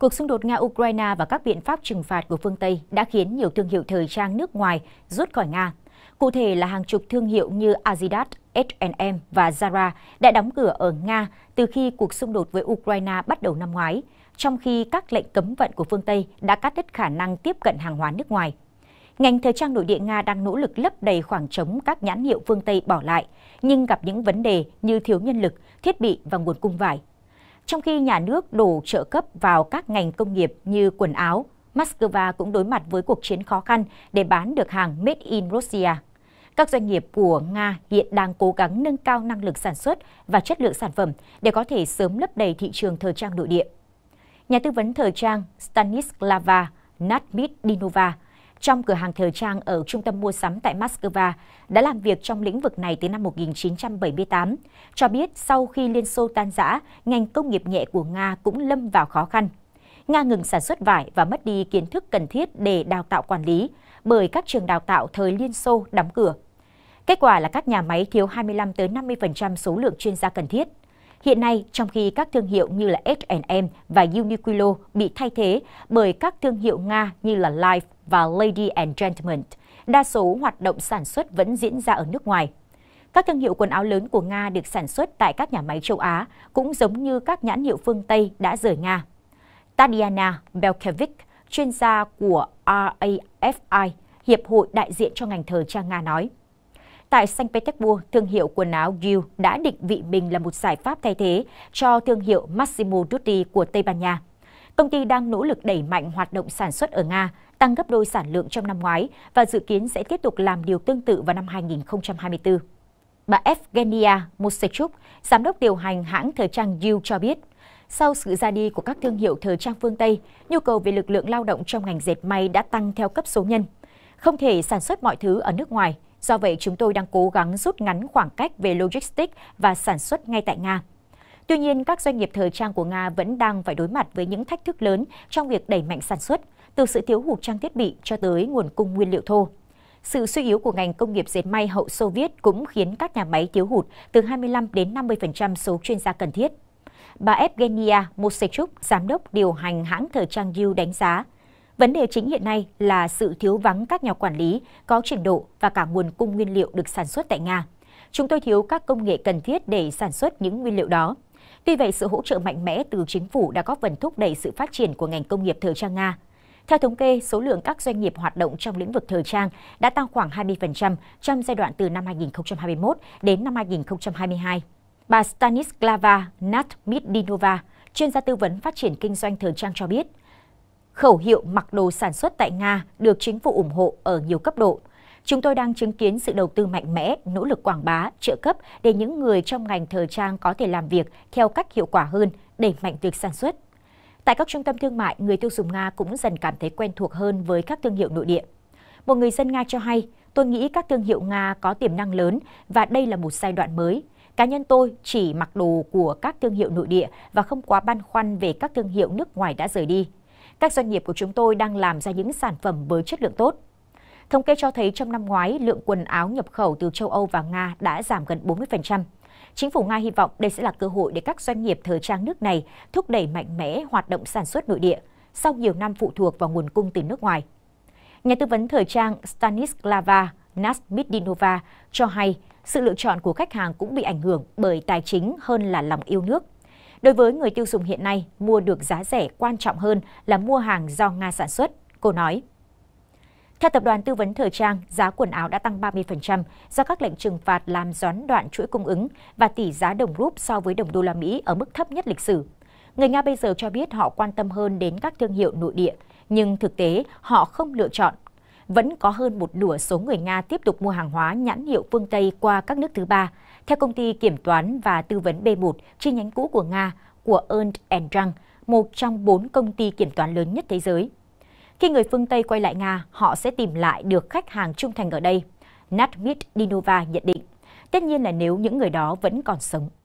Cuộc xung đột Nga-Ukraine và các biện pháp trừng phạt của phương Tây đã khiến nhiều thương hiệu thời trang nước ngoài rút khỏi Nga. Cụ thể là hàng chục thương hiệu như Adidas, H&M và Zara đã đóng cửa ở Nga từ khi cuộc xung đột với Ukraine bắt đầu năm ngoái, trong khi các lệnh cấm vận của phương Tây đã cắt đứt khả năng tiếp cận hàng hóa nước ngoài. Ngành thời trang nội địa Nga đang nỗ lực lấp đầy khoảng trống các nhãn hiệu phương Tây bỏ lại, nhưng gặp những vấn đề như thiếu nhân lực, thiết bị và nguồn cung vải. Trong khi nhà nước đổ trợ cấp vào các ngành công nghiệp như quần áo, Moscow cũng đối mặt với cuộc chiến khó khăn để bán được hàng made in Russia. Các doanh nghiệp của Nga hiện đang cố gắng nâng cao năng lực sản xuất và chất lượng sản phẩm để có thể sớm lấp đầy thị trường thời trang nội địa. Nhà tư vấn thời trang Stanislava Nadmitdinova trong cửa hàng thời trang ở trung tâm mua sắm tại Moscow, đã làm việc trong lĩnh vực này từ năm 1978, cho biết sau khi Liên Xô tan rã, ngành công nghiệp nhẹ của Nga cũng lâm vào khó khăn. Nga ngừng sản xuất vải và mất đi kiến thức cần thiết để đào tạo quản lý, bởi các trường đào tạo thời Liên Xô đóng cửa. Kết quả là các nhà máy thiếu 25 tới 50% số lượng chuyên gia cần thiết. Hiện nay, trong khi các thương hiệu như là H&M và Uniqlo bị thay thế bởi các thương hiệu Nga như là Life và Lady and Gentleman, đa số hoạt động sản xuất vẫn diễn ra ở nước ngoài. Các thương hiệu quần áo lớn của Nga được sản xuất tại các nhà máy châu Á, cũng giống như các nhãn hiệu phương Tây đã rời Nga. Tatiana Belkevich, chuyên gia của RAFI, Hiệp hội đại diện cho ngành thời trang Nga nói. Tại Saint Petersburg, thương hiệu quần áo Gill đã định vị mình là một giải pháp thay thế cho thương hiệu Massimo Dutti của Tây Ban Nha. Công ty đang nỗ lực đẩy mạnh hoạt động sản xuất ở Nga, tăng gấp đôi sản lượng trong năm ngoái và dự kiến sẽ tiếp tục làm điều tương tự vào năm 2024. Bà Evgenia Mosechuk, giám đốc điều hành hãng thời trang Gill cho biết, sau sự ra đi của các thương hiệu thời trang phương Tây, nhu cầu về lực lượng lao động trong ngành dệt may đã tăng theo cấp số nhân. Không thể sản xuất mọi thứ ở nước ngoài, Do vậy, chúng tôi đang cố gắng rút ngắn khoảng cách về logistics và sản xuất ngay tại Nga. Tuy nhiên, các doanh nghiệp thời trang của Nga vẫn đang phải đối mặt với những thách thức lớn trong việc đẩy mạnh sản xuất, từ sự thiếu hụt trang thiết bị cho tới nguồn cung nguyên liệu thô. Sự suy yếu của ngành công nghiệp dệt may hậu Xô Viết cũng khiến các nhà máy thiếu hụt từ 25 đến 50% số chuyên gia cần thiết. Bà Evgenia Mosechuk, giám đốc điều hành hãng thời trang Yu đánh giá, Vấn đề chính hiện nay là sự thiếu vắng các nhà quản lý có trình độ và cả nguồn cung nguyên liệu được sản xuất tại Nga. Chúng tôi thiếu các công nghệ cần thiết để sản xuất những nguyên liệu đó. Tuy vậy, sự hỗ trợ mạnh mẽ từ chính phủ đã góp phần thúc đẩy sự phát triển của ngành công nghiệp thời trang Nga. Theo thống kê, số lượng các doanh nghiệp hoạt động trong lĩnh vực thời trang đã tăng khoảng 20% trong giai đoạn từ năm 2021 đến năm 2022. Bà Stanislava Natmidinova, chuyên gia tư vấn phát triển kinh doanh thời trang cho biết, khẩu hiệu mặc đồ sản xuất tại Nga được chính phủ ủng hộ ở nhiều cấp độ. Chúng tôi đang chứng kiến sự đầu tư mạnh mẽ, nỗ lực quảng bá, trợ cấp để những người trong ngành thời trang có thể làm việc theo cách hiệu quả hơn, đẩy mạnh việc sản xuất. Tại các trung tâm thương mại, người tiêu dùng Nga cũng dần cảm thấy quen thuộc hơn với các thương hiệu nội địa. Một người dân Nga cho hay, tôi nghĩ các thương hiệu Nga có tiềm năng lớn và đây là một giai đoạn mới. Cá nhân tôi chỉ mặc đồ của các thương hiệu nội địa và không quá băn khoăn về các thương hiệu nước ngoài đã rời đi các doanh nghiệp của chúng tôi đang làm ra những sản phẩm với chất lượng tốt. Thống kê cho thấy trong năm ngoái, lượng quần áo nhập khẩu từ châu Âu và Nga đã giảm gần 40%. Chính phủ Nga hy vọng đây sẽ là cơ hội để các doanh nghiệp thời trang nước này thúc đẩy mạnh mẽ hoạt động sản xuất nội địa sau nhiều năm phụ thuộc vào nguồn cung từ nước ngoài. Nhà tư vấn thời trang Stanislava Nasmidinova cho hay sự lựa chọn của khách hàng cũng bị ảnh hưởng bởi tài chính hơn là lòng yêu nước. Đối với người tiêu dùng hiện nay, mua được giá rẻ quan trọng hơn là mua hàng do Nga sản xuất, cô nói. Theo tập đoàn tư vấn thời trang, giá quần áo đã tăng 30% do các lệnh trừng phạt làm gián đoạn chuỗi cung ứng và tỷ giá đồng rúp so với đồng đô la Mỹ ở mức thấp nhất lịch sử. Người Nga bây giờ cho biết họ quan tâm hơn đến các thương hiệu nội địa, nhưng thực tế họ không lựa chọn vẫn có hơn một nửa số người Nga tiếp tục mua hàng hóa nhãn hiệu phương Tây qua các nước thứ ba. Theo công ty kiểm toán và tư vấn B1, chi nhánh cũ của Nga, của Ernst Young, một trong bốn công ty kiểm toán lớn nhất thế giới. Khi người phương Tây quay lại Nga, họ sẽ tìm lại được khách hàng trung thành ở đây. Nat Dinova nhận định. Tất nhiên là nếu những người đó vẫn còn sống.